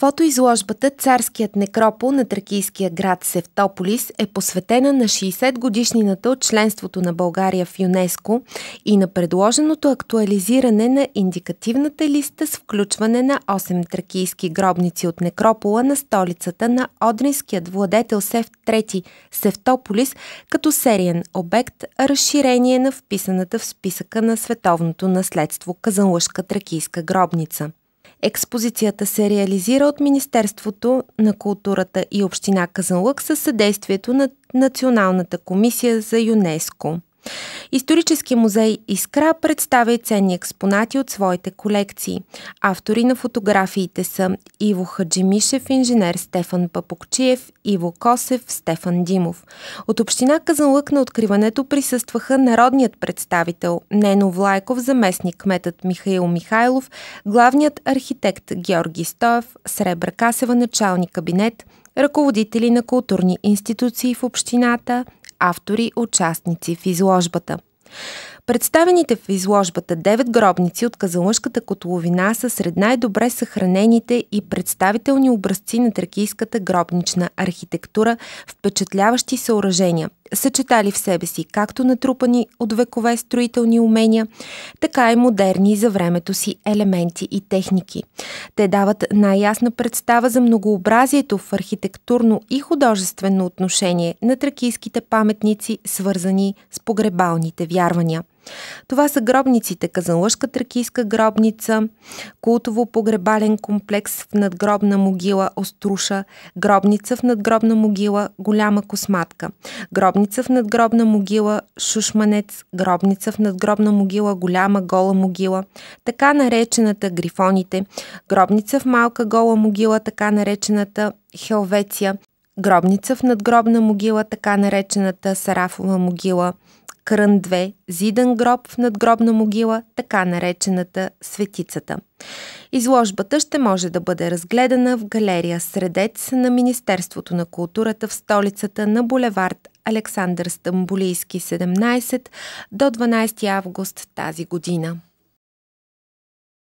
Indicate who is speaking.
Speaker 1: Фотоизложбата Царският некропол на тракийския град Севтополис е посветена на 60 годишнината от членството на България в ЮНЕСКО и на предложеното актуализиране на индикативната листа с включване на 8 тракийски гробници от некропола на столицата на Одринският владетел Сев III Севтополис като сериен обект, разширение на вписаната в списъка на световното наследство Казанлъжка тракийска гробница. Експозицията се реализира от Министерството на културата и Община Казанлък със съдействието на Националната комисия за ЮНЕСКО. Исторически музей Искра представя и ценни експонати от своите колекции. Автори на фотографиите са Иво Хаджимишев, инженер Стефан Папокчиев, Иво Косев, Стефан Димов. От община Казанлък на откриването присъстваха народният представител Нено Влайков, заместник кметът Михаил Михайлов, главният архитект Георги Стоев, Сребра Касева, началник кабинет, ръководители на културни институции в общината – автори, участници в изложбата. Представените в изложбата 9 гробници от Казалъшката котловина са сред най-добре съхранените и представителни образци на тракийската гробнична архитектура, впечатляващи съоръжения, съчетали в себе си както натрупани от векове строителни умения, така и модерни за времето си елементи и техники. Те дават най-ясна представа за многообразието в архитектурно и художествено отношение на тракийските паметници, свързани с погребалните вярвания. Това са гробниците Казанлъжка тракийска гробница, култово погребален комплекс в надгробна могила Оструша, гробница в надгробна могила Голяма косматка, гробница в надгробна могила Шушманец, гробница в надгробна могила Голяма гола могила, така наречената Грифоните, гробница в малка гола могила, така наречената Хелвеция, гробница в надгробна могила, така наречената Сарафова могила – крън 2, зиден гроб в надгробна могила, така наречената светицата. Изложбата ще може да бъде разгледана в галерия Средец на Министерството на културата в столицата на булевард Александър Стамбулийски 17 до 12 август тази година.